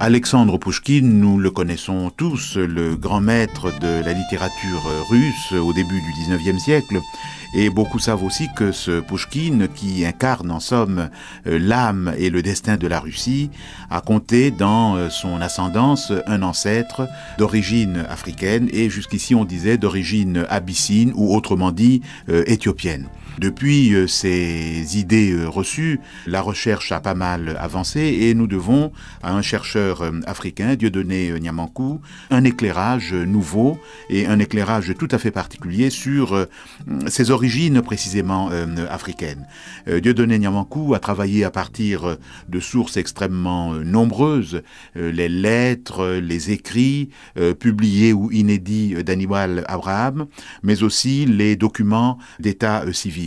Alexandre Pouchkine, nous le connaissons tous, le grand maître de la littérature russe au début du 19e siècle, et beaucoup savent aussi que ce Pouchkine, qui incarne en somme euh, l'âme et le destin de la Russie, a compté dans euh, son ascendance un ancêtre d'origine africaine et jusqu'ici on disait d'origine abyssine ou autrement dit euh, éthiopienne. Depuis euh, ces idées euh, reçues, la recherche a pas mal avancé et nous devons à un chercheur euh, africain, Dieudonné Nyamankou, un éclairage nouveau et un éclairage tout à fait particulier sur ses origines précisément africaines. Dieudonné Nyamankou a travaillé à partir de sources extrêmement nombreuses, les lettres, les écrits publiés ou inédits d'Anibal Abraham, mais aussi les documents d'état civil.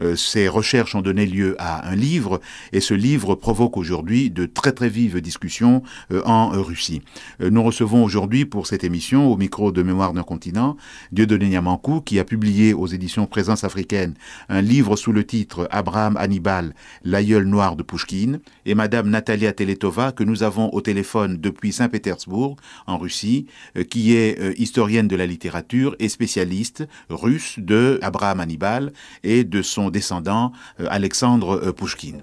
Euh, ces recherches ont donné lieu à un livre et ce livre provoque aujourd'hui de très très vives discussions euh, en Russie. Euh, nous recevons aujourd'hui pour cette émission au micro de Mémoire d'un continent Dieudonné Niamankou qui a publié aux éditions Présence africaine un livre sous le titre Abraham Hannibal, l'aïeul noir de Pouchkine et Madame Natalia Teletova que nous avons au téléphone depuis Saint-Pétersbourg en Russie qui est historienne de la littérature et spécialiste russe de Abraham Hannibal et de son descendant euh, Alexandre euh, Pouchkine.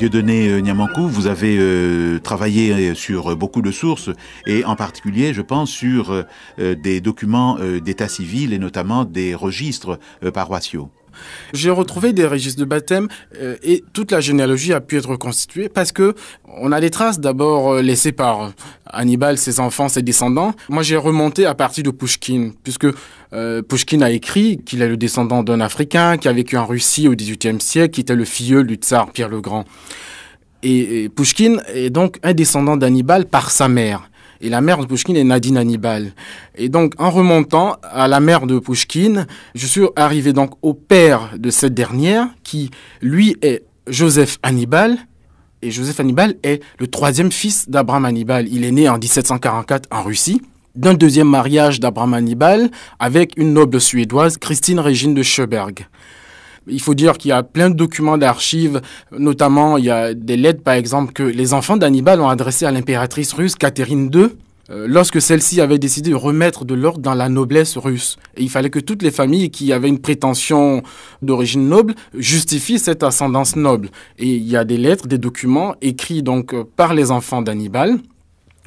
Dieudonné euh, Niamankou, vous avez euh, travaillé euh, sur beaucoup de sources et en particulier, je pense, sur des documents d'état civil et notamment des registres paroissiaux. J'ai retrouvé des registres de baptême euh, et toute la généalogie a pu être reconstituée parce que on a des traces d'abord euh, laissées par Hannibal, ses enfants, ses descendants. Moi, j'ai remonté à partir de Pushkin, puisque euh, Pouchkine a écrit qu'il est le descendant d'un Africain qui a vécu en Russie au XVIIIe siècle, qui était le filleul du tsar Pierre le Grand. Et, et Pushkin est donc un descendant d'Hannibal par sa mère. Et la mère de Pouchkine est Nadine Hannibal. Et donc, en remontant à la mère de Pouchkine, je suis arrivé donc au père de cette dernière, qui, lui, est Joseph Hannibal. Et Joseph Hannibal est le troisième fils d'Abraham Hannibal. Il est né en 1744 en Russie d'un deuxième mariage d'Abraham Hannibal avec une noble suédoise, Christine Régine de Schoberg il faut dire qu'il y a plein de documents d'archives, notamment il y a des lettres par exemple que les enfants d'Hannibal ont adressées à l'impératrice russe Catherine II euh, lorsque celle-ci avait décidé de remettre de l'ordre dans la noblesse russe. Et il fallait que toutes les familles qui avaient une prétention d'origine noble justifient cette ascendance noble. Et il y a des lettres, des documents écrits donc euh, par les enfants d'Hannibal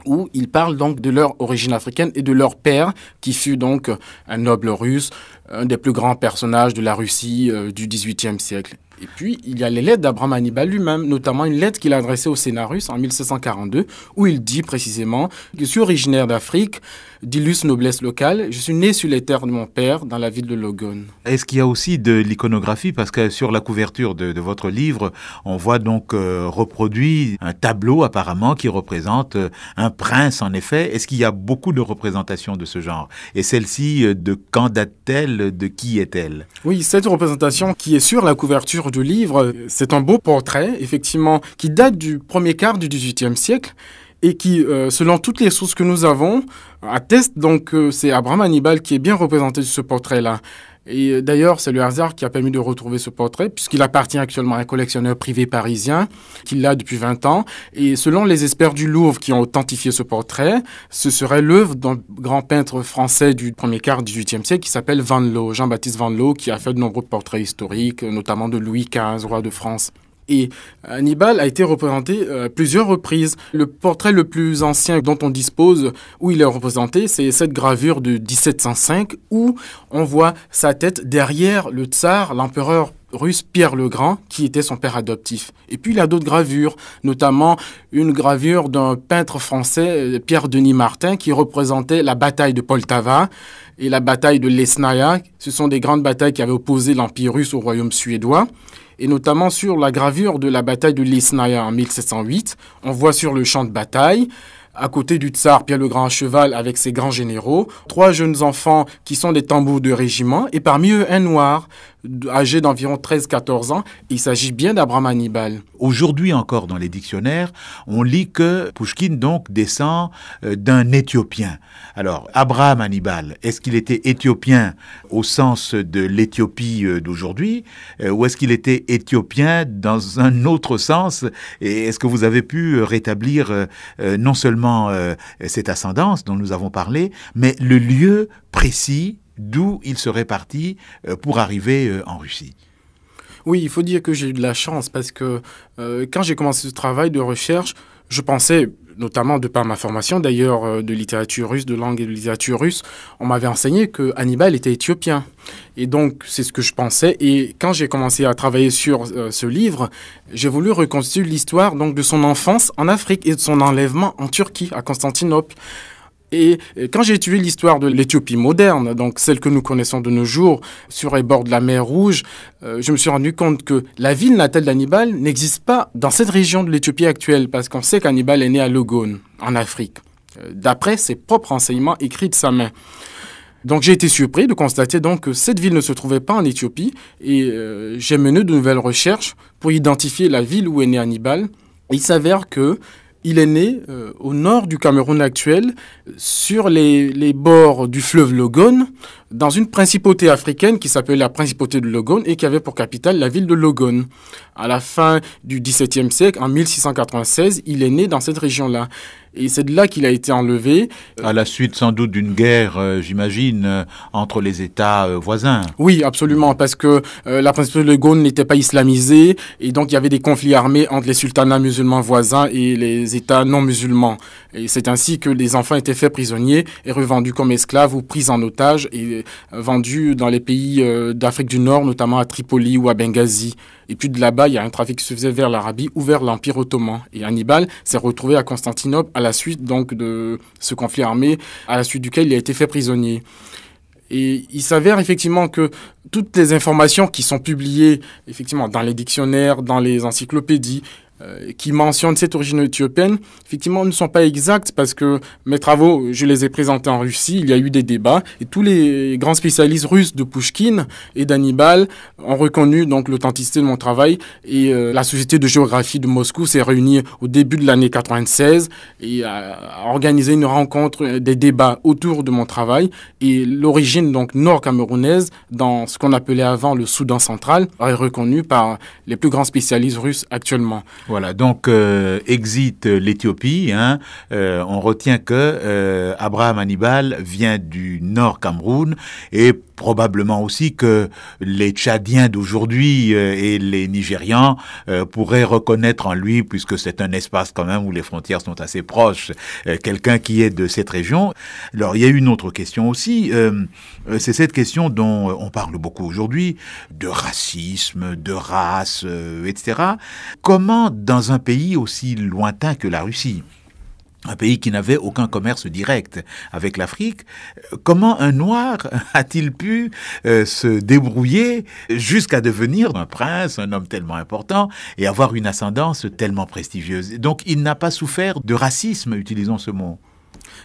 où ils parlent donc de leur origine africaine et de leur père qui fut donc un noble russe un des plus grands personnages de la Russie euh, du XVIIIe siècle. Et puis, il y a les lettres d'Abraham Hannibal lui-même, notamment une lettre qu'il a adressée au Sénat russe en 1742, où il dit précisément Je suis originaire d'Afrique, d'illustre noblesse locale, je suis né sur les terres de mon père, dans la ville de Logone. Est-ce qu'il y a aussi de l'iconographie Parce que sur la couverture de, votre livre, on voit donc euh, reproduit un tableau apparemment qui représente euh, un prince en effet. Est-ce qu'il y a beaucoup de représentations de ce genre Et celle-ci, euh, de quand date-t-elle De qui est-elle Oui, cette représentation qui est sur la couverture du livre, c'est un beau portrait, effectivement, qui date du premier quart du XVIIIe siècle et qui, euh, selon toutes les sources que nous avons, atteste donc que c'est Abraham Hannibal qui est bien représenté sur ce portrait-là. Et euh, d'ailleurs, c'est le hasard qui a permis de retrouver ce portrait, puisqu'il appartient actuellement à un collectionneur privé parisien, qui l'a depuis 20 ans. Et selon les experts du Louvre qui ont authentifié ce portrait, ce serait l'œuvre d'un grand peintre français du premier quart du XVIIIe siècle qui s'appelle Van Jean-Baptiste Van Loo, qui a fait de nombreux portraits historiques, notamment de Louis XV, roi de France et euh, Hannibal a été représenté à euh, plusieurs reprises. Le portrait le plus ancien dont on dispose où il est représenté, c'est cette gravure de 1705 où on voit sa tête derrière le tsar, l'empereur russe Pierre le Grand, qui était son père adoptif. Et puis il a d'autres gravures, notamment une gravure d'un peintre français, euh, Pierre-Denis Martin, qui représentait la bataille de Poltava et la bataille de Lesnaya. Ce sont des grandes batailles qui avaient opposé l'Empire russe au royaume suédois et notamment sur la gravure de la bataille de Lisnaya en 1708. On voit sur le champ de bataille à côté du tsar Pierre le Grand à cheval avec ses grands généraux, trois jeunes enfants qui sont des tambours de régiment, et parmi eux un noir âgé d'environ 13-14 ans. Il s'agit bien d'Abraham Hannibal. Aujourd'hui encore, dans les dictionnaires, on lit que Pushkin donc descend euh, d'un Éthiopien. Alors, Abraham Hannibal, est-ce qu'il était Éthiopien au sens de l'Éthiopie euh, d'aujourd'hui, euh, ou est-ce qu'il était Éthiopien dans un autre sens Et est-ce que vous avez pu rétablir non seulement euh, cette ascendance dont nous avons parlé, mais le lieu précis d'où il serait parti euh, pour arriver euh, en Russie. Oui, il faut dire que j'ai eu de la chance parce que quand j'ai commencé ce travail de recherche, je pensais notamment de par ma formation d'ailleurs euh, de littérature russe, de langue et de littérature russe, on m'avait enseigné que Hannibal était éthiopien. Et donc c'est ce que je pensais. Et quand j'ai commencé à travailler sur euh, ce livre, j'ai voulu reconstituer l'histoire donc de son enfance en Afrique et de son enlèvement en Turquie, à Constantinople. Et euh, quand j'ai étudié l'histoire de l'Éthiopie moderne, donc celle que nous connaissons de nos jours, sur les bords de la mer Rouge, euh, je me suis rendu compte que la ville natale d'Hannibal n'existe pas dans cette région de l'Éthiopie actuelle, parce qu'on sait qu'Hannibal est né à Logone, en Afrique, euh, d'après ses propres enseignements écrits de sa main. Donc j'ai été surpris de constater donc que cette ville ne se trouvait pas en Éthiopie, et j'ai mené de nouvelles recherches pour identifier la ville où est né Hannibal. Il s'avère que il est né euh, au nord du Cameroun actuel, sur les, les bords du fleuve Logone, dans une principauté africaine qui s'appelait la principauté de Logone et qui avait pour capitale la ville de Logone. À la fin du XVIIe siècle, en 1696, il est né dans cette région-là. Et c'est de là qu'il a été enlevé. À la suite sans doute d'une guerre, euh, j'imagine, euh, entre les États euh, voisins. Oui, absolument, parce que la principauté de Logone n'était pas islamisée, et donc il y avait des conflits armés entre les sultanats musulmans voisins et les États non musulmans. Et c'est ainsi que les enfants étaient faits prisonniers et revendus comme esclaves ou pris en otage et euh, vendus dans les pays euh, d'Afrique du Nord, notamment à Tripoli ou à Benghazi. Et puis de là-bas, il y a un trafic qui se faisait vers l'Arabie ou vers l'Empire ottoman. Et Hannibal s'est retrouvé à Constantinople à la suite donc de ce conflit armé, à la suite duquel il a été fait prisonnier. Et il s'avère effectivement que toutes les informations qui sont publiées effectivement dans les dictionnaires, dans les encyclopédies, euh, qui mentionnent cette origine éthiopienne, effectivement, ne sont pas exactes parce que mes travaux, je les ai présentés en Russie, il y a eu des débats et tous les grands spécialistes russes de Pushkin et d'Anibal ont reconnu donc l'authenticité de mon travail et euh, la Société de géographie de Moscou s'est réunie au début de l'année 96 et a, organisé une rencontre, euh, des débats autour de mon travail et l'origine donc nord-camerounaise dans ce qu'on appelait avant le Soudan central est reconnue par les plus grands spécialistes russes actuellement. Voilà, donc euh, exit l'Éthiopie. Hein. Euh, on retient que euh, Abraham Hannibal vient du nord Cameroun et probablement aussi que les Tchadiens d'aujourd'hui euh, et les Nigérians pourraient reconnaître en lui, puisque c'est un espace quand même où les frontières sont assez proches, quelqu'un qui est de cette région. Alors il y a une autre question aussi. Euh, c'est cette question dont euh, on parle beaucoup aujourd'hui, de racisme, de race, euh, etc. Comment, dans un pays aussi lointain que la Russie, un pays qui n'avait aucun commerce direct avec l'Afrique, comment un noir a-t-il pu se débrouiller jusqu'à devenir un prince, un homme tellement important et avoir une ascendance tellement prestigieuse Donc il n'a pas souffert de racisme, utilisons ce mot.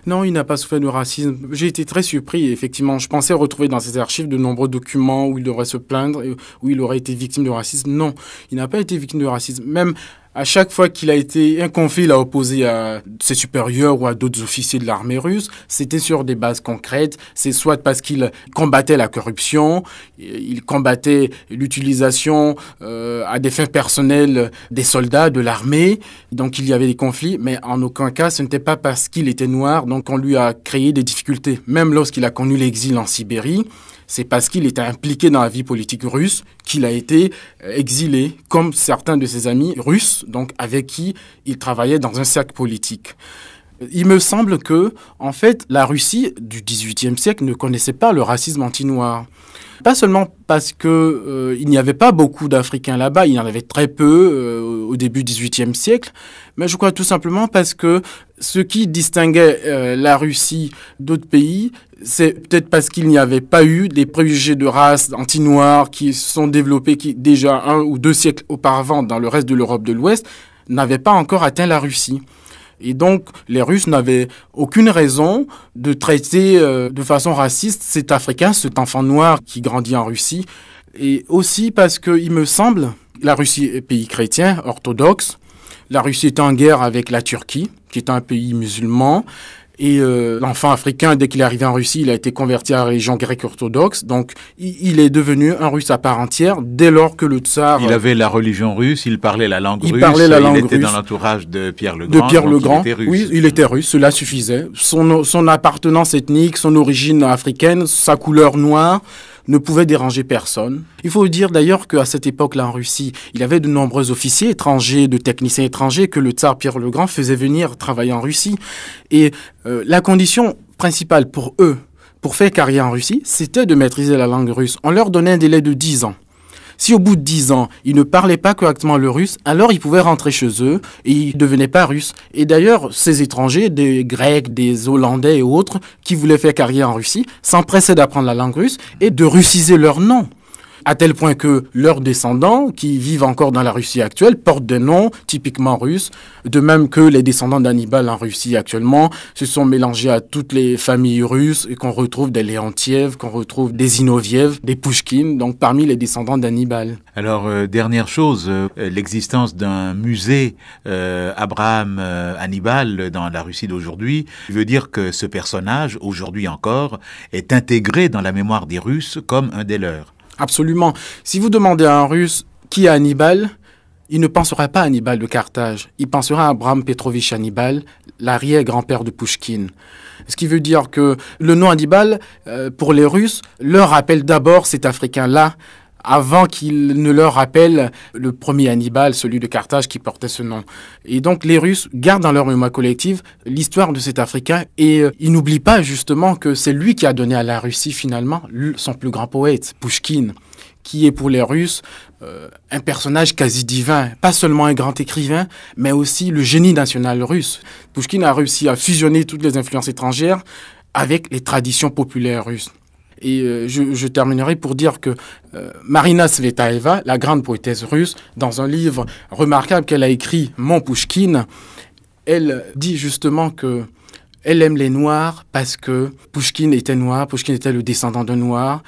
Non, il n'a pas souffert de racisme. J'ai été très surpris, effectivement. Je pensais retrouver dans ses archives de nombreux documents où il devrait se plaindre, où il aurait été victime de racisme. Non, il n'a pas été victime de racisme. Même à chaque fois qu'il a été un conflit, il a opposé à ses supérieurs ou à d'autres officiers de l'armée russe. C'était sur des bases concrètes. C'est soit parce qu'il combattait la corruption, euh, il combattait l'utilisation euh, à des fins personnelles des soldats de l'armée. Donc il y avait des conflits, mais en aucun cas ce n'était pas parce qu'il était noir. Donc on lui a créé des difficultés, même lorsqu'il a connu l'exil en Sibérie c'est parce qu'il était impliqué dans la vie politique russe qu'il a été euh, exilé, comme certains de ses amis russes, donc avec qui il travaillait dans un cercle politique. Il me semble que, en fait, la Russie du XVIIIe siècle ne connaissait pas le racisme anti-noir. Pas seulement parce qu'il euh, n'y avait pas beaucoup d'Africains là-bas, il y en avait très peu euh, au début du XVIIIe siècle, mais je crois tout simplement parce que ce qui distinguait la Russie d'autres pays, c'est peut-être parce qu'il n'y avait pas eu des préjugés de race anti-noirs qui se sont développés qui, déjà un ou deux siècles auparavant dans le reste de l'Europe de l'Ouest, n'avaient pas encore atteint la Russie. Et donc, les Russes n'avaient aucune raison de traiter euh, de façon raciste cet Africain, cet enfant noir qui grandit en Russie. Et aussi parce qu'il me semble, la Russie est pays chrétien, orthodoxe. La Russie est en guerre avec la Turquie, qui est un pays musulman. Et euh, l'enfant africain, dès qu'il est arrivé en Russie, il a été converti à la religion grecque orthodoxe. Donc, il, est devenu un russe à part entière dès lors que le tsar. Il euh, avait la religion russe, il parlait la langue il russe. Parlait la langue il était dans l'entourage de Pierre le Grand. De Pierre le Grand. Oui, il était russe. Cela suffisait. Son, son appartenance ethnique, son origine africaine, sa couleur noire ne pouvait déranger personne. Il faut dire d'ailleurs qu'à cette époque-là en Russie, il y avait de nombreux officiers étrangers, de techniciens étrangers que le tsar Pierre le Grand faisait venir travailler en Russie. Et euh, la condition principale pour eux, pour faire carrière en Russie, c'était de maîtriser la langue russe. On leur donnait un délai de 10 ans. Si au bout de 10 ans, ils ne parlaient pas correctement le russe, alors ils pouvaient rentrer chez eux et ils ne devenaient pas russes. Et d'ailleurs, ces étrangers, des Grecs, des Hollandais et autres, qui voulaient faire carrière en Russie, s'empressaient d'apprendre la langue russe et de russiser leur nom à tel point que leurs descendants, qui vivent encore dans la Russie actuelle, portent des noms typiquement russes, de même que les descendants d'Hannibal en Russie actuellement se sont mélangés à toutes les familles russes et qu'on retrouve des Léontiev, qu'on retrouve des Inoviev, des Pushkin, donc parmi les descendants d'Hannibal. Alors, euh, dernière chose, euh, l'existence d'un musée euh, Abraham Hannibal dans la Russie d'aujourd'hui veut dire que ce personnage, aujourd'hui encore, est intégré dans la mémoire des Russes comme un des leurs. Absolument. Si vous demandez à un Russe qui est Hannibal, il ne pensera pas à Hannibal de Carthage, il pensera à Abraham Petrovitch Hannibal, l'arrière-grand-père de Pushkin. Ce qui veut dire que le nom Hannibal, euh, pour les Russes, leur rappelle d'abord cet Africain-là, avant qu'il ne leur rappelle le premier Hannibal, celui de Carthage qui portait ce nom. Et donc les Russes gardent dans leur mémoire collective l'histoire de cet Africain et euh, ils n'oublient pas justement que c'est lui qui a donné à la Russie finalement son plus grand poète, Pushkin qui est pour les Russes euh, un personnage quasi divin, pas seulement un grand écrivain, mais aussi le génie national russe. Pushkin a réussi à fusionner toutes les influences étrangères avec les traditions populaires russes. Et euh, je, terminerai pour dire que euh, Marina Svetaeva, la grande poétesse russe, dans un livre remarquable qu'elle a écrit, Mon Pushkin, elle dit justement que elle aime les Noirs parce que Pushkin était noir, Pushkin était le descendant de Noir,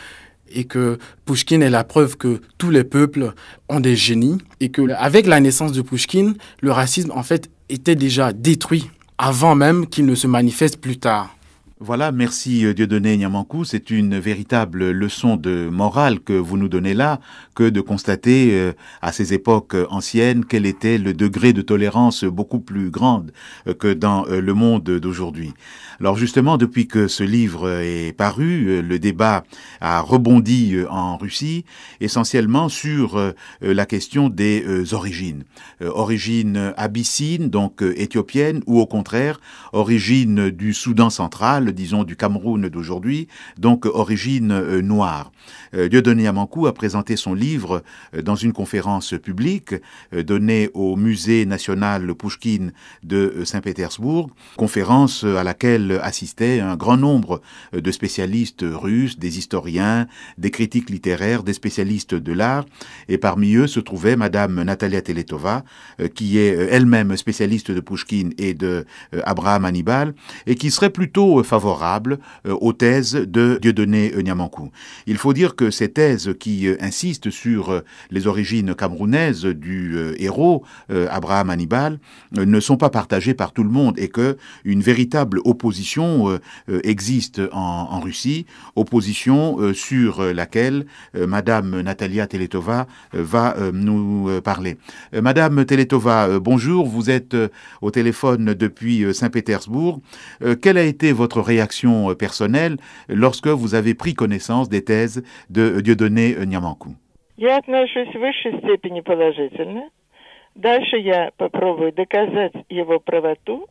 et que Pushkin est la preuve que tous les peuples ont des génies, et que avec la naissance de Pushkin, le racisme en fait était déjà détruit avant même qu'il ne se manifeste plus tard. Voilà, merci euh, Dieudonné Niamankou. C'est une véritable leçon de morale que vous nous donnez là, que de constater euh, à ces époques anciennes quel était le degré de tolérance beaucoup plus grande euh, que dans le monde d'aujourd'hui. Alors justement, depuis que ce livre est paru, euh, le débat a rebondi euh, en Russie, essentiellement sur euh, la question des origines. Origine abyssine, donc éthiopienne, ou au contraire, origine du Soudan central, disons du Cameroun d'aujourd'hui, donc origine noire. Dieudonné Amankou a présenté son livre dans une conférence publique donnée au Musée national Pouchkine de Saint-Pétersbourg, conférence à laquelle assistait assistaient un grand nombre euh, de spécialistes russes, des historiens, des critiques littéraires, des spécialistes de l'art, et parmi eux se trouvait Madame Natalia Teletova, euh, qui est euh, elle-même spécialiste de Pushkin et de Abraham Hannibal, et qui serait plutôt favorable aux thèses de Dieudonné Niamankou. Il faut dire que ces thèses qui insistent sur les origines camerounaises du héros Abraham Hannibal ne sont pas partagées par tout le monde et que une véritable opposition euh, euh, existe en, Russie, opposition euh, sur laquelle Madame Natalia Teletova va nous parler. Madame Teletova, bonjour, vous êtes au téléphone depuis Saint-Pétersbourg. quelle a été votre réaction personnelle lorsque vous avez pris connaissance des thèses de Dieudonné Niamankou Дальше я попробую доказать его правоту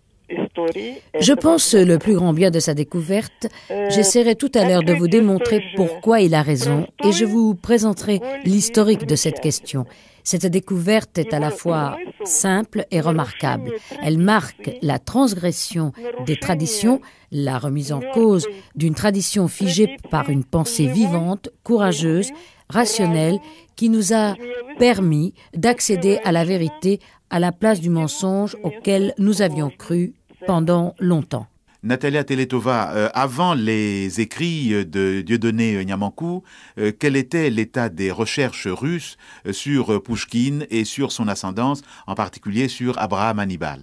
je pense le plus grand bien de sa découverte. Euh, J'essaierai tout à l'heure de vous démontrer pourquoi il a raison et je vous présenterai l'historique de cette question. Cette découverte est à la fois simple et remarquable. Elle marque la transgression des traditions, la remise en cause d'une tradition figée par une pensée vivante, courageuse, rationnelle, qui nous a permis d'accéder à la vérité à la place du mensonge auquel nous avions cru pendant longtemps. Natalia Teletova, euh, avant les écrits de Dieudonné Niamankou, euh, quel était l'état des recherches russes euh, sur Pouchkine et sur son ascendance, en particulier sur Abraham Hannibal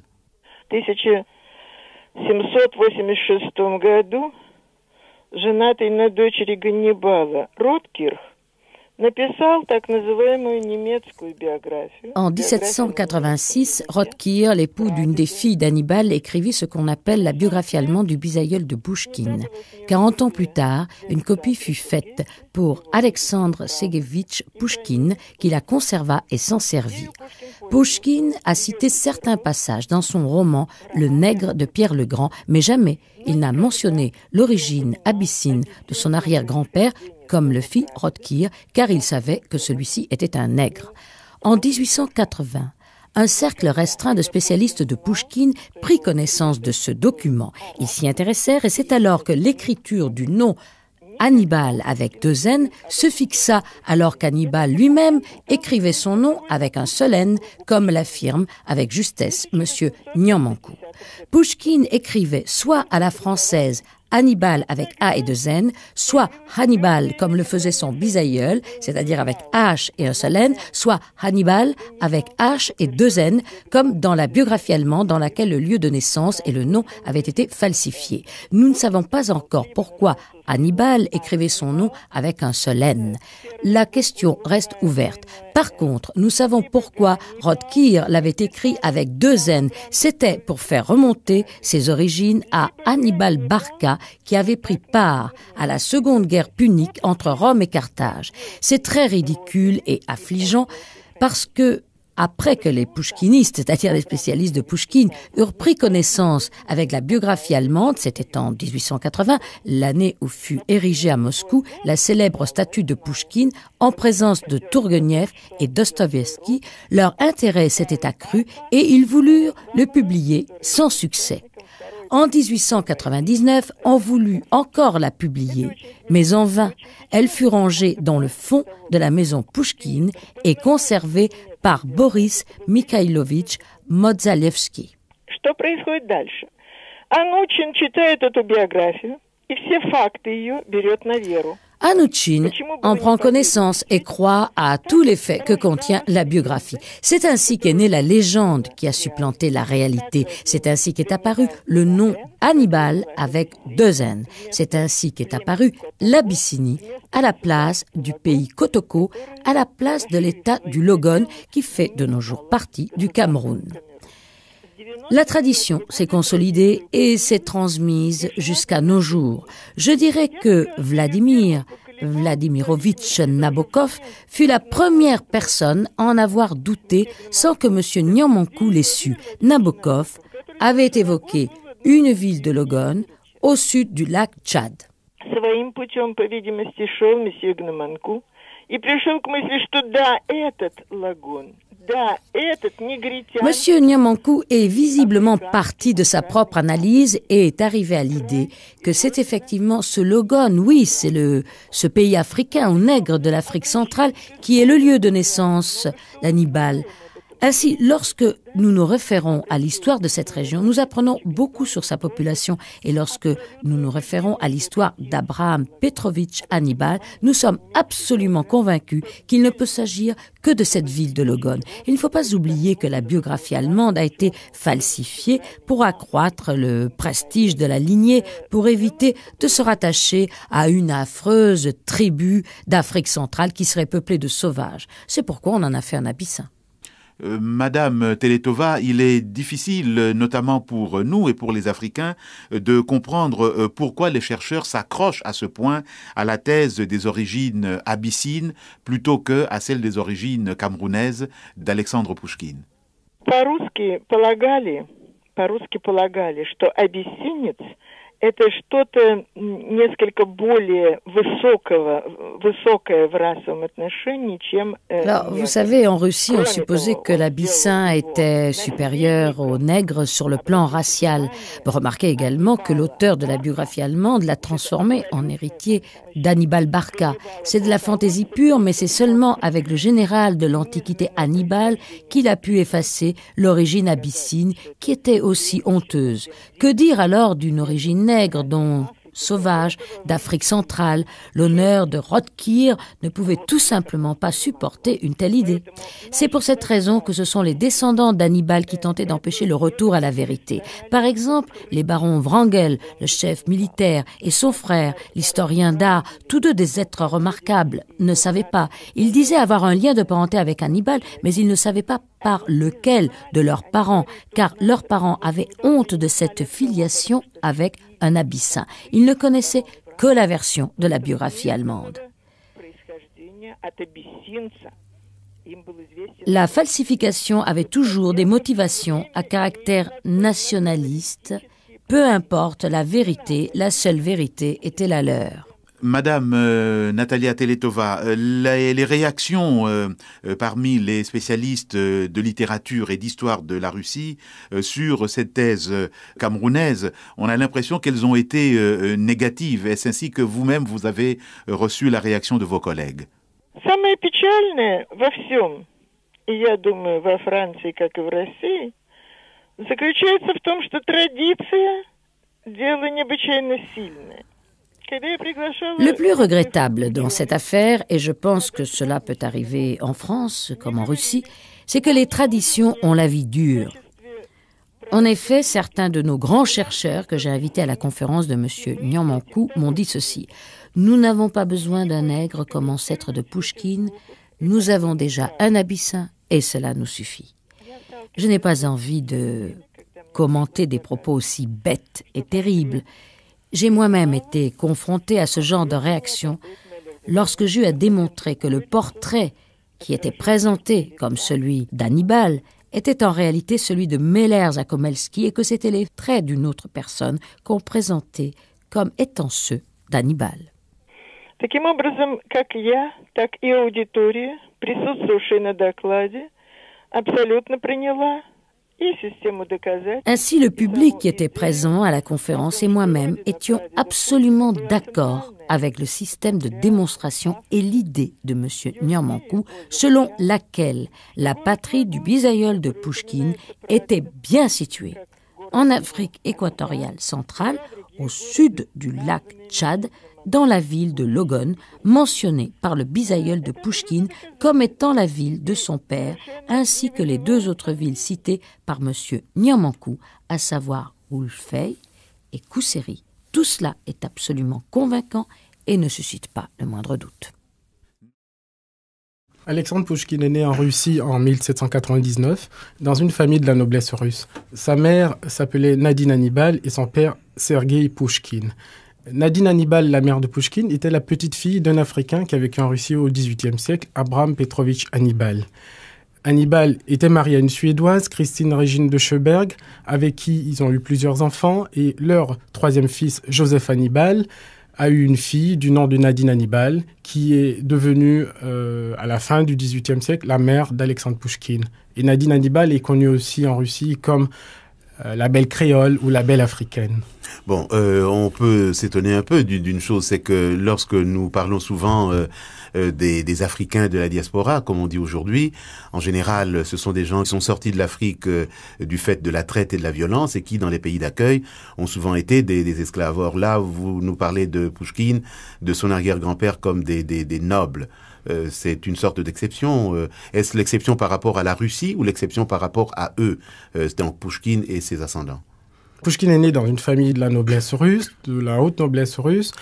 en 1786, Rothkir, l'époux d'une des filles d'Hannibal, écrivit ce qu'on appelle la biographie allemande du bisaïeul de Pushkin. 40 ans plus tard, une copie fut faite pour Alexandre Segevitch Pushkin, qui la conserva et s'en servit. Pushkin a cité certains passages dans son roman Le Nègre de Pierre le Grand, mais jamais il n'a mentionné l'origine abyssine de son arrière-grand-père comme le fit Rothkir, car il savait que celui-ci était un nègre. En 1880, un cercle restreint de spécialistes de Pushkin prit connaissance de ce document. Ils s'y intéressèrent et c'est alors que l'écriture du nom Hannibal avec deux N se fixa alors qu'Hannibal lui-même écrivait son nom avec un seul N, comme l'affirme avec justesse M. Nyamankou. Pushkin écrivait soit à la française Hannibal avec A et deux N, soit Hannibal comme le faisait son bisaïeul, c'est-à-dire avec H et un seul N, soit Hannibal avec H et deux N, comme dans la biographie allemande dans laquelle le lieu de naissance et le nom avaient été falsifiés. Nous ne savons pas encore pourquoi Hannibal écrivait son nom avec un seul N. La question reste ouverte. Par contre, nous savons pourquoi Rodkir l'avait écrit avec deux N. C'était pour faire remonter ses origines à Hannibal Barca, qui avait pris part à la seconde guerre punique entre Rome et Carthage. C'est très ridicule et affligeant parce que après que les Pushkinistes, c'est-à-dire les spécialistes de Pushkin, eurent pris connaissance avec la biographie allemande, c'était en 1880, l'année où fut érigée à Moscou la célèbre statue de Pushkin, en présence de Turgenev et Dostoevsky, leur intérêt s'était accru et ils voulurent le publier sans succès. En 1899, on voulut encore la publier, mais en vain. Elle fut rangée dans le fond de la maison Pouchkine et conservée par Boris Mikhailovich Modzalewski. Anouchin en prend connaissance et croit à tous les faits que contient la biographie. C'est ainsi qu'est née la légende qui a supplanté la réalité. C'est ainsi qu'est apparu le nom Hannibal avec deux N. C'est ainsi qu'est apparu l'Abyssinie à la place du pays Kotoko, à la place de l'État du Logon qui fait de nos jours partie du Cameroun. La tradition s'est consolidée et s'est transmise jusqu'à nos jours. Je dirais que Vladimir, Vladimirovitch Nabokov, fut la première personne à en avoir douté sans que M. Nyamankou l'ait su. Nabokov avait évoqué une ville de Logone au sud du lac Tchad. Monsieur Nyamankou est visiblement parti de sa propre analyse et est arrivé à l'idée que c'est effectivement ce Logon, oui, c'est le, ce pays africain ou nègre de l'Afrique centrale qui est le lieu de naissance d'Hannibal. Ainsi, lorsque nous nous référons à l'histoire de cette région, nous apprenons beaucoup sur sa population et lorsque nous nous référons à l'histoire d'Abraham Petrovitch Hannibal, nous sommes absolument convaincus qu'il ne peut s'agir que de cette ville de Logone. Il ne faut pas oublier que la biographie allemande a été falsifiée pour accroître le prestige de la lignée, pour éviter de se rattacher à une affreuse tribu d'Afrique centrale qui serait peuplée de sauvages. C'est pourquoi on en a fait un abyssin. Euh, Madame Teletova, il est difficile, notamment pour nous et pour les Africains, de comprendre euh, pourquoi les chercheurs s'accrochent à ce point à la thèse des origines abyssines plutôt que à celle des origines camerounaises d'Alexandre Pouchkine это что-то э, vous savez, en Russie, on supposait que l'abyssin était supérieur aux nègres sur le plan racial. Remarquez également que l'auteur de la biographie allemande l'a transformé en héritier d'Hannibal Barca. C'est de la fantaisie pure, mais c'est seulement avec le général de l'Antiquité Hannibal qu'il a pu effacer l'origine abyssine, qui était aussi honteuse. Que dire alors d'une origine nègres, dont sauvages, d'Afrique centrale, l'honneur de Rothkir ne pouvait tout simplement pas supporter une telle idée. C'est pour cette raison que ce sont les descendants d'Hannibal qui tentaient d'empêcher le retour à la vérité. Par exemple, les barons Wrangel, le chef militaire, et son frère, l'historien d'art, tous deux des êtres remarquables, ne savaient pas. Ils disaient avoir un lien de parenté avec Hannibal, mais ils ne savaient pas par lequel de leurs parents, car leurs parents avaient honte de cette filiation avec un abyssin. Ils ne connaissaient que la version de la biographie allemande. La falsification avait toujours des motivations à caractère nationaliste. Peu importe la vérité, la seule vérité était la leur. Madame euh, Natalia Teletova, euh, les, réactions euh, parmi les spécialistes de littérature et d'histoire de la Russie sur cette thèse camerounaise, on a l'impression qu'elles ont été négatives. Est-ce ainsi que vous-même vous avez reçu la réaction de vos collègues le plus regrettable dans cette affaire, et je pense que cela peut arriver en France comme en Russie, c'est que les traditions ont la vie dure. En effet, certains de nos grands chercheurs que j'ai invités à la conférence de M. Nyamankou m'ont dit ceci. Nous n'avons pas besoin d'un nègre comme ancêtre de Pushkin. nous avons déjà un abyssin et cela nous suffit. Je n'ai pas envie de commenter des propos aussi bêtes et terribles j'ai moi-même été confronté à ce genre de réaction lorsque j'eus à démontrer que le portrait qui était présenté comme celui d'Hannibal était en réalité celui de Meller-Zakomelski et que c'était les traits d'une autre personne qu'on présentait comme étant ceux d'Hannibal. Ainsi, le public qui était présent à la conférence et moi-même étions absolument d'accord avec le système de démonstration et l'idée de M. Nyamankou, selon laquelle la patrie du bisaïol de Pouchkine était bien située en Afrique équatoriale centrale au sud du lac Tchad, dans la ville de Logon, mentionnée par le bisaïeul de Pushkin comme étant la ville de son père, ainsi que les deux autres villes citées par M. Niamankou, à savoir Oulfei et Kousseri. Tout cela est absolument convaincant et ne suscite pas le moindre doute. Alexandre Pouchkine est né en Russie en 1799 dans une famille de la noblesse russe. Sa mère s'appelait Nadine Hannibal et son père Sergei Pouchkine. Nadine Hannibal, la mère de Pouchkine, était la petite fille d'un Africain qui a vécu en Russie au XVIIIe siècle, Abraham Petrovitch Hannibal. Hannibal était marié à une Suédoise, Christine Régine de Scheberg, avec qui ils ont eu plusieurs enfants, et leur troisième fils, Joseph Hannibal, a eu une fille du nom de Nadine Hannibal, qui est devenue, euh, à la fin du XVIIIe siècle, la mère d'Alexandre Pouchkine. Et Nadine Hannibal est connue aussi en Russie comme euh, la belle créole ou la belle africaine. Bon, euh, on peut s'étonner un peu d'une chose, c'est que lorsque nous parlons souvent euh, des, Africains de la diaspora, comme on dit aujourd'hui. En général, ce sont des gens qui sont sortis de l'Afrique euh, du fait de la traite et de la violence et qui, dans les pays d'accueil, ont souvent été des, esclaves. Or là, vous nous parlez de Pouchkine, de son arrière-grand-père comme des, nobles. Euh, c'est une sorte d'exception. Est-ce l'exception par rapport à la Russie ou l'exception par rapport à eux, donc Pouchkine et ses ascendants Pouchkine est né dans une famille de la noblesse russe, de la haute noblesse russe,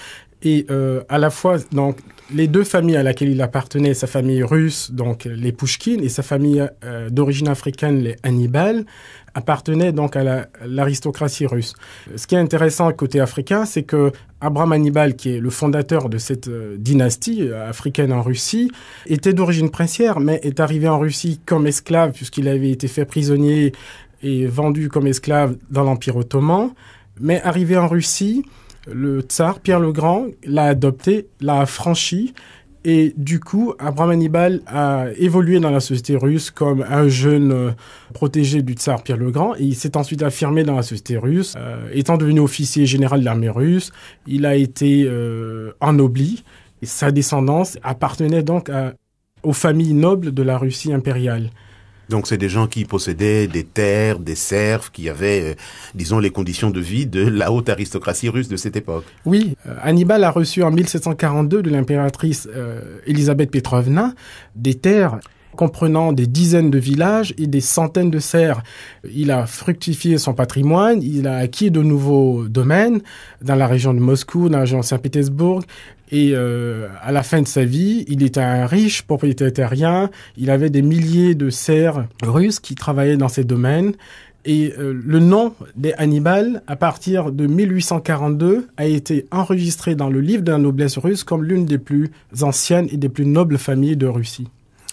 et euh, à la fois, donc, les deux familles à laquelle il appartenait, sa famille russe, donc les Pushkin, et sa famille euh, d'origine africaine, les Hannibal, appartenaient donc à l'aristocratie russe. Ce qui est intéressant côté africain, c'est que Abraham Hannibal, qui est le fondateur de cette euh, dynastie africaine en Russie, était d'origine princière, mais est arrivé en Russie comme esclave, puisqu'il avait été fait prisonnier et vendu comme esclave dans l'Empire ottoman. Mais arrivé en Russie, le tsar Pierre le Grand l'a adopté, l'a franchi Et du coup, Abraham Hannibal a évolué dans la société russe comme un jeune euh, protégé du tsar Pierre le Grand. Et il s'est ensuite affirmé dans la société russe. Euh, étant devenu officier général de l'armée russe, il a été euh, ennobli. Et sa descendance appartenait donc aux familles nobles de la Russie impériale. Donc c'est des gens qui possédaient des terres, des serfs, qui avaient, euh, disons, les conditions de vie de la haute aristocratie russe de cette époque. Oui, euh, Hannibal a reçu en 1742 de l'impératrice Elisabeth euh, Petrovna des terres comprenant des dizaines de villages et des centaines de serres. Il a fructifié son patrimoine, il a acquis de nouveaux domaines dans la région de Moscou, dans la région de Saint-Pétersbourg. Et euh, à la fin de sa vie, il était un riche propriétaire terrien, il avait des milliers de serres russes qui travaillaient dans ces domaines. Et euh, le nom des Hannibal, à partir de 1842, a été enregistré dans le livre de la noblesse russe comme l'une des plus anciennes et des plus nobles familles de Russie.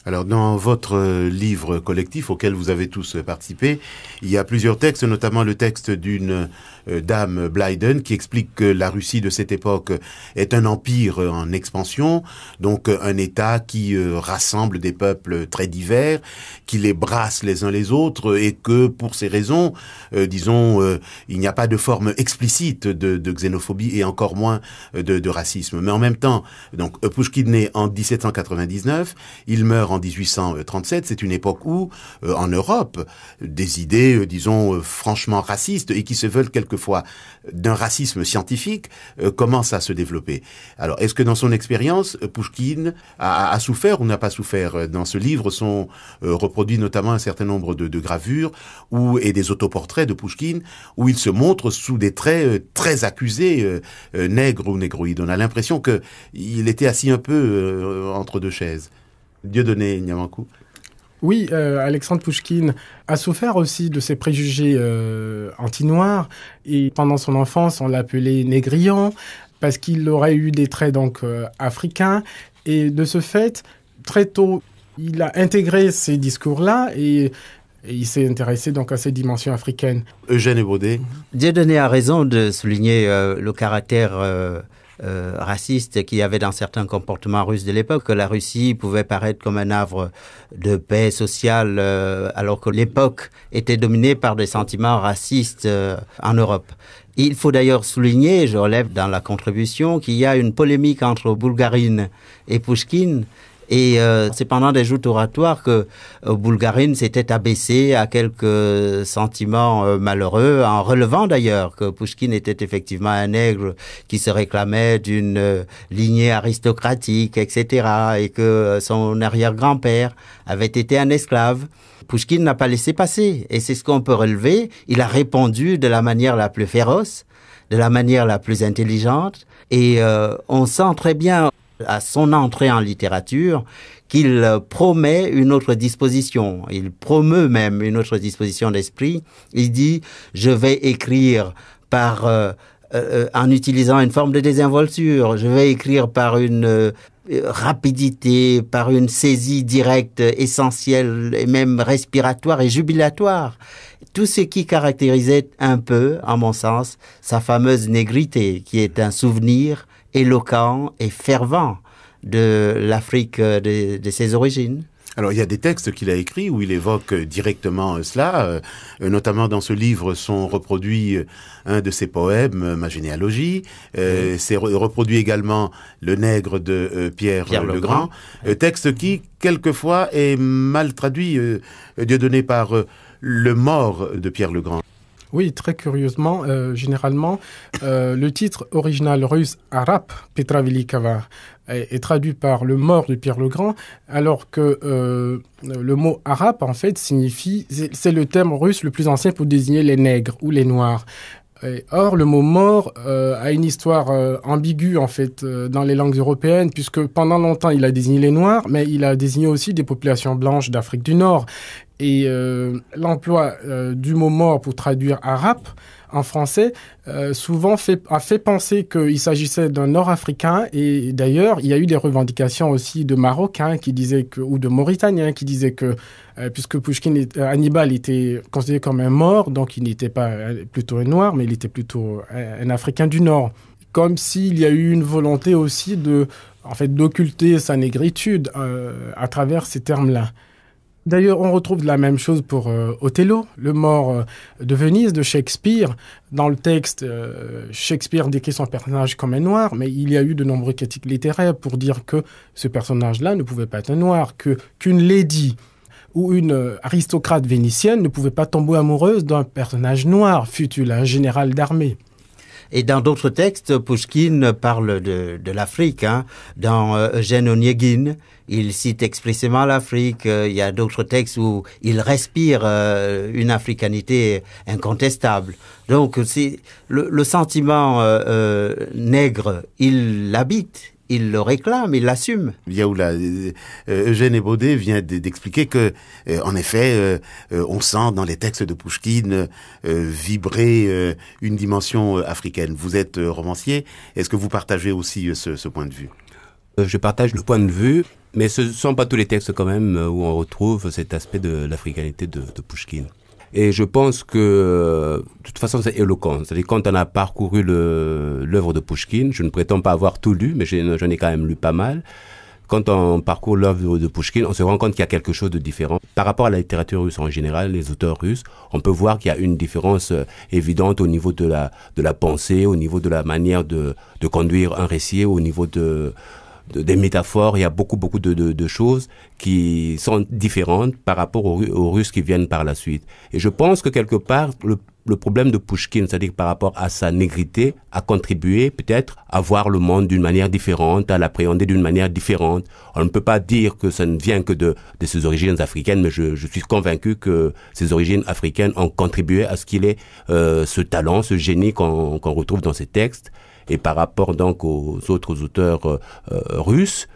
Alors, dans votre euh, livre collectif auquel vous avez tous participé, il y a plusieurs textes, notamment le texte d'une euh, Dame Blyden, qui explique que la Russie de cette époque est un empire euh, en expansion, donc euh, un État qui rassemble des peuples très divers, qui les brasse les uns les autres, et que pour ces raisons, disons, il n'y a pas de forme explicite de, xénophobie et encore moins de, racisme. Mais en même temps, donc Pushkin est en 1799, il meurt en 1837. C'est une époque où, en Europe, des idées, disons, franchement racistes et qui se veulent quelque fois d'un racisme scientifique, euh, commence à se développer. Alors, est-ce que dans son expérience, euh, Pouchkine a, souffert ou n'a pas souffert euh, Dans ce livre sont reproduits notamment un certain nombre de, gravures et des autoportraits de Pouchkine où il se montre sous des traits très accusés, nègre ou négroïde. On a l'impression qu'il était assis un peu entre deux chaises. Dieu donné Niamankou. Oui, euh, Alexandre Pouchkine a souffert aussi de ses préjugés euh, anti-noirs et pendant son enfance, on l'appelait négrillon parce qu'il aurait eu des traits donc euh, africains et de ce fait, très tôt, il a intégré ces discours-là et il s'est intéressé donc à ces dimensions africaines. Eugène Baudet. Dieudonné a raison de souligner le caractère euh, raciste qu'il y avait dans certains comportements russes de l'époque, que la Russie pouvait paraître comme un havre de paix sociale, euh, alors que l'époque était dominée par des sentiments racistes euh, en Europe. Il faut d'ailleurs souligner, je relève dans la contribution, qu'il y a une polémique entre Bulgarine et Pouchkine et euh, c'est pendant des jours oratoires que euh, Bulgarine s'était abaissé à quelques sentiments euh, malheureux, en relevant d'ailleurs que Pouchkine était effectivement un nègre qui se réclamait d'une lignée aristocratique, etc., et que son arrière-grand-père avait été un esclave. Pouchkine n'a pas laissé passer, et c'est ce qu'on peut relever. Il a répondu de la manière la plus féroce, de la manière la plus intelligente, et on sent très bien à son entrée en littérature qu'il promet une autre disposition. Il promeut même une autre disposition d'esprit. Il dit, je vais écrire par... Euh, euh, en utilisant une forme de désinvolture. Je vais écrire par une euh, rapidité, par une saisie directe, essentielle et même respiratoire et jubilatoire. Tout ce qui caractérisait un peu, à mon sens, sa fameuse négrité, qui est un souvenir éloquent et fervent de l'Afrique euh, de, ses origines. Alors, il y a des textes qu'il a écrits où il évoque euh, directement euh, cela. Notamment dans ce livre sont reproduits un de ses poèmes, Ma généalogie. C'est reproduit également Le nègre de Pierre, Le Legrand. Grand. Texte qui, quelquefois, est mal traduit, Dieu donné par le mort de Pierre Le Grand. Oui, très curieusement, euh, généralement, euh, le titre original russe Arap Petra est, traduit par le mort de Pierre le Grand, alors que euh, le mot Arap, en fait, signifie, c'est le terme russe le plus ancien pour désigner les nègres ou les noirs. or, le mot mort a une histoire ambiguë en fait dans les langues européennes, puisque pendant longtemps il a désigné les Noirs, mais il a désigné aussi des populations blanches d'Afrique du Nord. Et euh, l'emploi euh, du mot mort pour traduire arabe en français euh, souvent a fait penser qu'il s'agissait d'un Nord-Africain. Et d'ailleurs, il y a eu des revendications aussi de Marocains qui disaient que, ou de Mauritaniens qui disaient que, puisque Pushkin, Hannibal était considéré comme un mort, donc il n'était pas plutôt un noir, mais il était plutôt un, Africain du Nord. Comme s'il y a eu une volonté aussi de, en fait, d'occulter sa négritude à travers ces termes-là. D'ailleurs, on retrouve la même chose pour euh, Othello, le mort euh, de Venise de Shakespeare. Dans le texte, euh, Shakespeare décrit son personnage comme un noir, mais il y a eu de nombreux critiques littéraires pour dire que ce personnage-là ne pouvait pas être un noir, que qu'une lady ou une aristocrate vénitienne ne pouvait pas tomber amoureuse d'un personnage noir, fut-il un général d'armée. Et dans d'autres textes, Pushkin parle de, l'Afrique. Hein. Dans euh, Eugène il cite expressément l'Afrique. Euh, il y a d'autres textes où il respire euh, une africanité incontestable. Donc, le, le sentiment nègre, il l'habite il le réclame, il l'assume. Yaoula, euh, Eugène Ebaudet vient d'expliquer que, euh, en effet, euh, on sent dans les textes de Pouchkine vibrer une dimension africaine. Vous êtes romancier, est-ce que vous partagez aussi ce, point de vue Je partage le point de vue, mais ce ne sont pas tous les textes quand même où on retrouve cet aspect de l'africanité de, de Pouchkine. Et je pense que, de toute façon, c'est éloquent. C'est-à-dire, quand on a parcouru l'œuvre de Pushkin, je ne prétends pas avoir tout lu, mais j'en ai, quand même lu pas mal. Quand on parcourt l'œuvre de Pushkin, on se rend compte qu'il y a quelque chose de différent. Par rapport à la littérature russe en général, les auteurs russes, on peut voir qu'il y a une différence euh, évidente au niveau de la, de la pensée, au niveau de la manière de, de conduire un récit, au niveau de, des métaphores, il y a beaucoup, beaucoup de, choses qui sont différentes par rapport aux, Russes qui viennent par la suite. Et je pense que quelque part, le, problème de Pushkin, c'est-à-dire par rapport à sa négrité, a contribué peut-être à voir le monde d'une manière différente, à l'appréhender d'une manière différente. On ne peut pas dire que ça ne vient que de, ses origines africaines, mais je, suis convaincu que ses origines africaines ont contribué à ce qu'il ait euh, ce talent, ce génie qu'on retrouve dans ses textes. Et par rapport donc aux autres auteurs euh, euh, russes,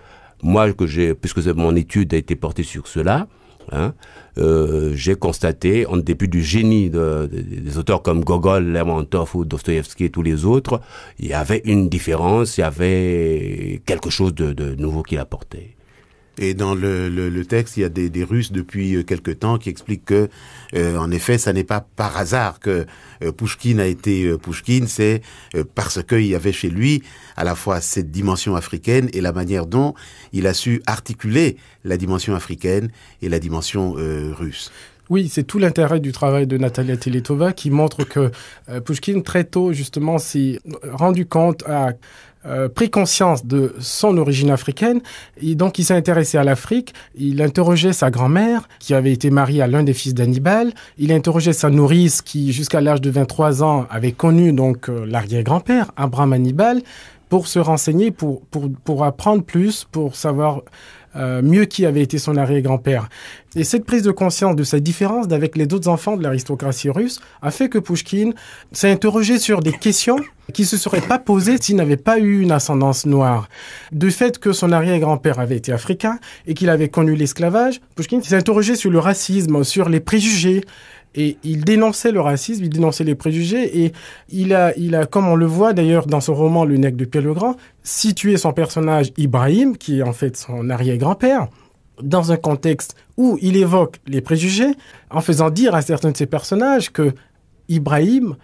moi, que j'ai, puisque mon étude a été portée sur cela, hein, euh, j'ai constaté, en début du génie des auteurs comme Gogol, Lermontov ou Dostoevsky et tous les autres, il y avait une différence, il y avait quelque chose de, de nouveau qu'il apportait. Et dans le, le, le, texte, il y a des, des Russes depuis euh, quelque temps qui expliquent que, euh, en effet, ça n'est pas par hasard que euh, Pushkin a été Pushkin, c'est parce qu'il y avait chez lui à la fois cette dimension africaine et la manière dont il a su articuler la dimension africaine et la dimension russe. Oui, c'est tout l'intérêt du travail de Natalia Teletova qui montre que Pushkin, très tôt justement s'est rendu compte à euh, pris conscience de son origine africaine. Et donc, il s'est intéressé à l'Afrique. Il interrogeait sa grand-mère, qui avait été mariée à l'un des fils d'Hannibal. Il interrogeait sa nourrice, qui, jusqu'à l'âge de 23 ans, avait connu donc euh, l'arrière-grand-père, Abraham Hannibal, pour se renseigner, pour, pour, pour apprendre plus, pour savoir euh, mieux qui avait été son arrière-grand-père. Et cette prise de conscience de sa différence d'avec les autres enfants de l'aristocratie russe a fait que Pushkin s'est interrogé sur des questions qui se serait pas posé s'il n'avait pas eu une ascendance noire. Du fait que son arrière-grand-père avait été africain et qu'il avait connu l'esclavage, Pushkin s'est interrogé sur le racisme, sur les préjugés, et il dénonçait le racisme, il dénonçait les préjugés et il a, il a, comme on le voit d'ailleurs dans son roman Le Nec de Pierre le Grand, situé son personnage Ibrahim, qui est en fait son arrière-grand-père, dans un contexte où il évoque les préjugés en faisant dire à certains de ses personnages que Ibrahim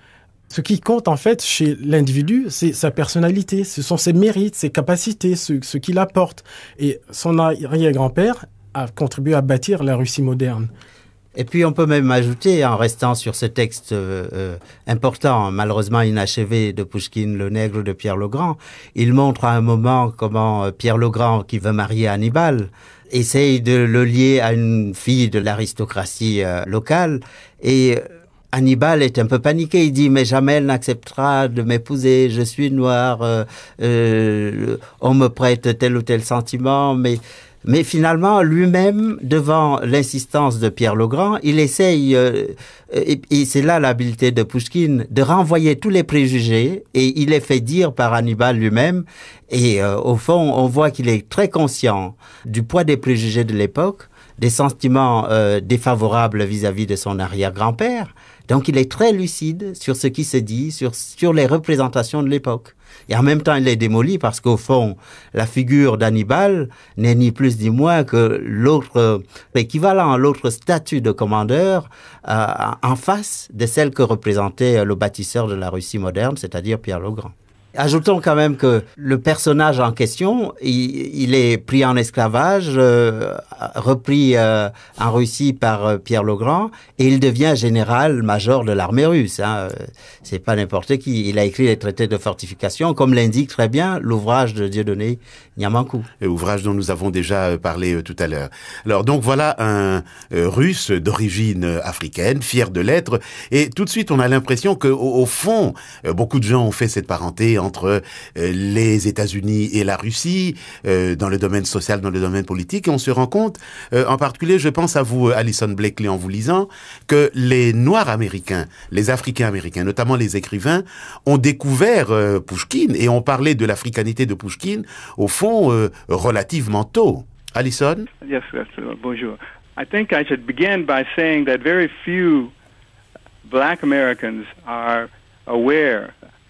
ce qui compte en fait chez l'individu, c'est sa personnalité, ce sont ses mérites, ses capacités, ce, qu'il apporte. Et son arrière-grand-père a contribué à bâtir la Russie moderne. Et puis on peut même ajouter, en restant sur ce texte euh, euh, important, malheureusement inachevé de Pouchkine, le nègre de Pierre Legrand, il montre à un moment comment euh, Pierre Legrand, qui veut marier Hannibal, essaye de le lier à une fille de l'aristocratie locale et Hannibal est un peu paniqué. Il dit mais jamais elle n'acceptera de m'épouser. Je suis noir. Euh, euh, on me prête tel ou tel sentiment, mais mais finalement, lui-même, devant l'insistance de Pierre Legrand, il essaye, euh, et, c'est là l'habileté de Pouchkine, de renvoyer tous les préjugés, et il est fait dire par Hannibal lui-même, et euh, au fond, on voit qu'il est très conscient du poids des préjugés de l'époque, des sentiments défavorables vis à -vis de son arrière-grand-père, donc il est très lucide sur ce qui se dit, sur, les représentations de l'époque. Et en même temps, il les démoli parce qu'au fond, la figure d'Hannibal n'est ni plus ni moins que l'autre, l'équivalent, euh, l'autre statut de commandeur euh, en face de celle que représentait le bâtisseur de la Russie moderne, c'est-à-dire Pierre le Grand. Ajoutons quand même que le personnage en question, il, est pris en esclavage, euh, repris euh, en Russie par euh, Pierre Pierre Grand, et il devient général-major de l'armée russe. Hein. C'est pas n'importe qui. Il a écrit les traités de fortification, comme l'indique très bien l'ouvrage de Dieudonné Nyamankou. Ouvrage dont nous avons déjà parlé tout à l'heure. Alors donc voilà un russe d'origine africaine, fier de l'être, et tout de suite on a l'impression que au fond, beaucoup de gens ont fait cette parenté entre euh, les États-Unis et la Russie euh, dans le domaine social, dans le domaine politique. Et on se rend compte, euh, en particulier, je pense à vous, Alison Blakely, en vous lisant, que les Noirs américains, les Africains américains, notamment les écrivains, ont découvert Pushkin et ont parlé de l'africanité de Pushkin, au fond, relativement tôt. Alison? Yes, bonjour. bonjour. I think I should begin by saying that very few black Americans are aware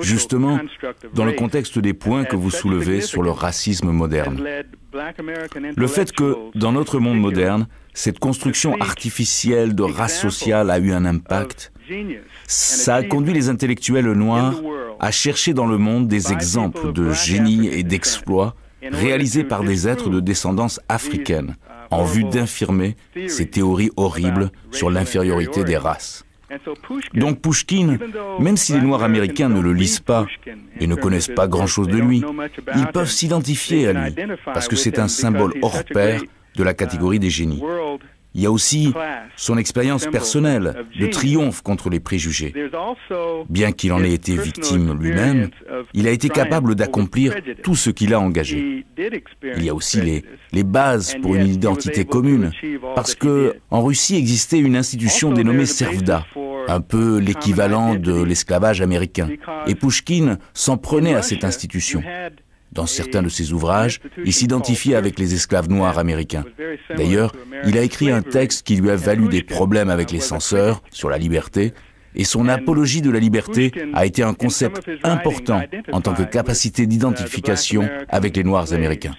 justement dans le contexte des points que vous soulevez sur le racisme moderne. Le fait que, dans notre monde moderne, cette construction artificielle de race sociale a eu un impact, ça a conduit les intellectuels noirs à chercher dans le monde des exemples de génie et d'exploits réalisés par des êtres de descendance uh, africaine, en vue d'infirmer ces théories horribles sur l'infériorité des races. Donc Pushkin, même si les Noirs américains ne le lisent pas et ne connaissent pas grand-chose de lui, ils peuvent s'identifier à lui, parce que c'est un symbole hors pair de la catégorie des génies. Il y a aussi son expérience personnelle de triomphe contre les préjugés. Bien qu'il en ait été victime lui-même, il a été capable d'accomplir tout ce qu'il a engagé. Il y a aussi les, bases pour une identité commune, parce que en Russie existait une institution dénommée Servda, un peu l'équivalent de l'esclavage américain. Et Pouchkine s'en prenait à cette institution. Dans certains de ses ouvrages, il s'identifie avec les esclaves noirs américains. D'ailleurs, il a écrit un texte qui lui a valu des problèmes avec les censeurs sur la liberté, et son apologie de la liberté a été un concept important en tant que capacité d'identification avec les Noirs américains.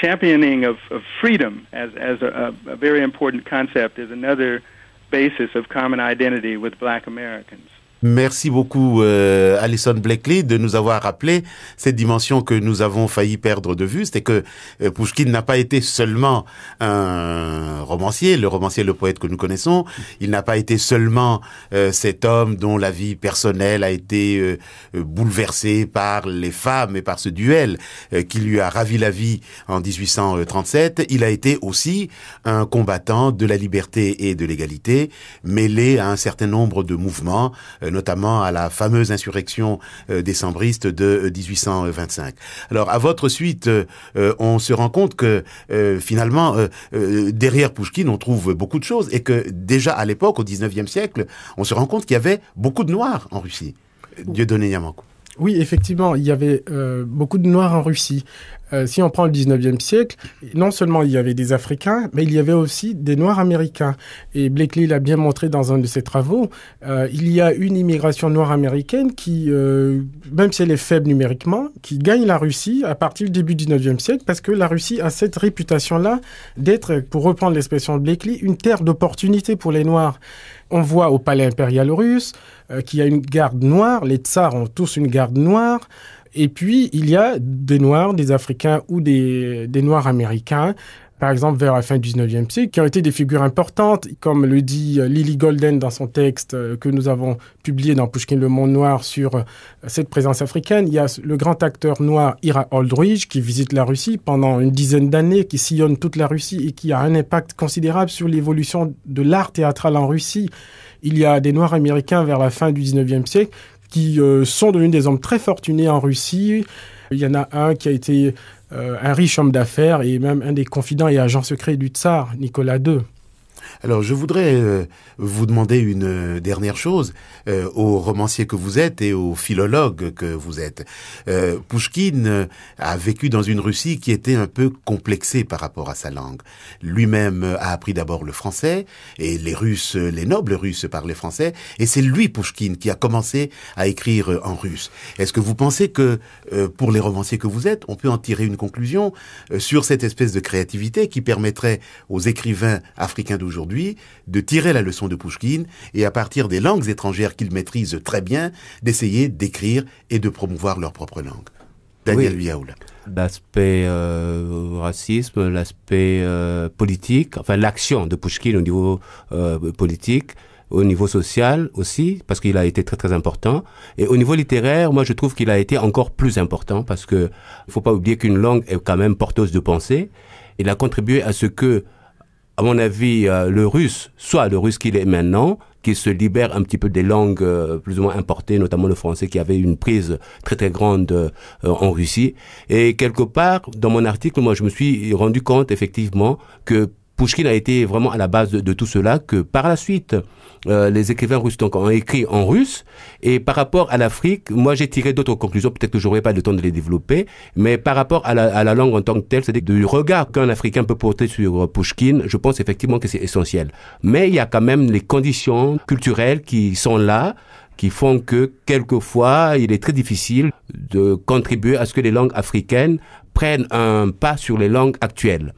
championing of, of freedom as, as a, a very important concept is another basis of common identity with black Americans. Merci beaucoup, euh, Alison Blakely de nous avoir rappelé cette dimension que nous avons failli perdre de vue. c'est que euh, n'a pas été seulement un romancier, le romancier, le poète que nous connaissons. Il n'a pas été seulement euh, cet homme dont la vie personnelle a été bouleversée par les femmes et par ce duel qui lui a ravi la vie en 1837. Il a été aussi un combattant de la liberté et de l'égalité, mêlé à un certain nombre de mouvements notamment à la fameuse insurrection euh, décembriste de 1825. Euh, Alors à votre suite, euh, on se rend compte que finalement, derrière Pouchkine, on trouve beaucoup de choses et que déjà à l'époque, au 19e siècle, on se rend compte qu'il y avait beaucoup de Noirs en Russie. Dieu donné Yamankou. Oui, effectivement, il y avait beaucoup de Noirs en Russie. Euh, si on prend le 19e siècle, non seulement il y avait des Africains, mais il y avait aussi des Noirs américains. Et Blakely l'a bien montré dans un de ses travaux. Euh, il y a une immigration noire américaine qui, euh, même si elle est faible numériquement, qui gagne la Russie à partir du début du 19e siècle parce que la Russie a cette réputation-là d'être, pour reprendre l'expression de Blakely, une terre d'opportunité pour les Noirs. On voit au palais impérial russe qu'il y a une garde noire, les tsars ont tous une garde noire. Et puis, il y a des Noirs, des Africains ou des, Noirs américains, par exemple vers la fin du 19e siècle, qui ont été des figures importantes, comme le dit euh, Lily Golden dans son texte euh, que nous avons publié dans Pushkin le Monde Noir sur euh, cette présence africaine. Il y a le grand acteur noir Ira Aldridge qui visite la Russie pendant une dizaine d'années, qui sillonne toute la Russie et qui a un impact considérable sur l'évolution de l'art théâtral en Russie. Il y a des Noirs américains vers la fin du 19e siècle qui euh, sont devenus des hommes très fortunés en Russie. Il y en a un qui a été euh, un riche homme d'affaires et même un des confidents et agents secrets du tsar, Nicolas II. Alors je voudrais euh, vous demander une euh, dernière chose euh, au romancier que vous êtes et au philologue que vous êtes. Euh, Pouchkine a vécu dans une Russie qui était un peu complexée par rapport à sa langue. Lui-même a appris d'abord le français et les Russes, les nobles Russes parlaient français et c'est lui Pouchkine qui a commencé à écrire en russe. Est-ce que vous pensez que pour les romanciers que vous êtes, on peut en tirer une conclusion sur cette espèce de créativité qui permettrait aux écrivains africains d'aujourd'hui de tirer la leçon de Pouchkine et à partir des langues étrangères qu'il maîtrise très bien, d'essayer d'écrire et de promouvoir leur propre langue. Daniel L'aspect euh, racisme, l'aspect euh, politique, enfin l'action de Pouchkine au niveau euh, politique, au niveau social aussi, parce qu'il a été très très important. Et au niveau littéraire, moi je trouve qu'il a été encore plus important, parce que faut pas oublier qu'une langue est quand même porteuse de pensée. Il a contribué à ce que à mon avis, euh, le russe, soit le russe qu'il est maintenant, qui se libère un petit peu des langues euh, plus ou moins importées, notamment le français qui avait une prise très très grande euh, en Russie. Et quelque part, dans mon article, moi je me suis rendu compte effectivement que Pouchkine a été vraiment à la base de, tout cela que par la suite, euh, les écrivains russes ont écrit en russe. Et par rapport à l'Afrique, moi j'ai tiré d'autres conclusions, peut-être que je pas le temps de les développer, mais par rapport à la, langue en tant que telle, c'est-à-dire du regard qu'un Africain peut porter sur Pushkin, je pense effectivement que c'est essentiel. Mais il y a quand même les conditions culturelles qui sont là, qui font que quelquefois il est très difficile de contribuer à ce que les langues africaines prennent un pas sur les langues actuelles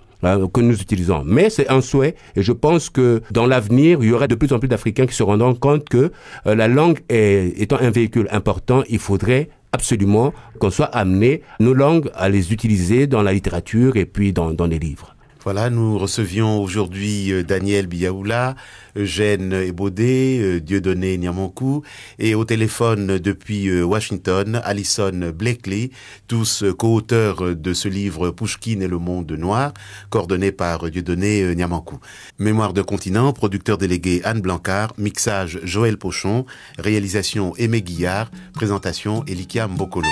que nous utilisons. Mais c'est un souhait et je pense que dans l'avenir, il y aura de plus en plus d'Africains qui se rendront compte que euh, la langue est, étant un véhicule important, il faudrait absolument qu'on soit amené, nos langues, à les utiliser dans la littérature et puis dans, dans les livres. Voilà, nous recevions aujourd'hui euh, Daniel Biaoula, Eugène Ebodé, euh, Dieudonné Niamankou et au téléphone depuis euh, Washington, Alison Blakely, tous co-auteurs de ce livre Pouchkine et le monde noir, coordonné par Dieudonné Niamankou. Mémoire de continent, producteur délégué Anne Blancard, mixage Joël Pochon, réalisation Aimé Guillard, présentation Elikia Mbokolo.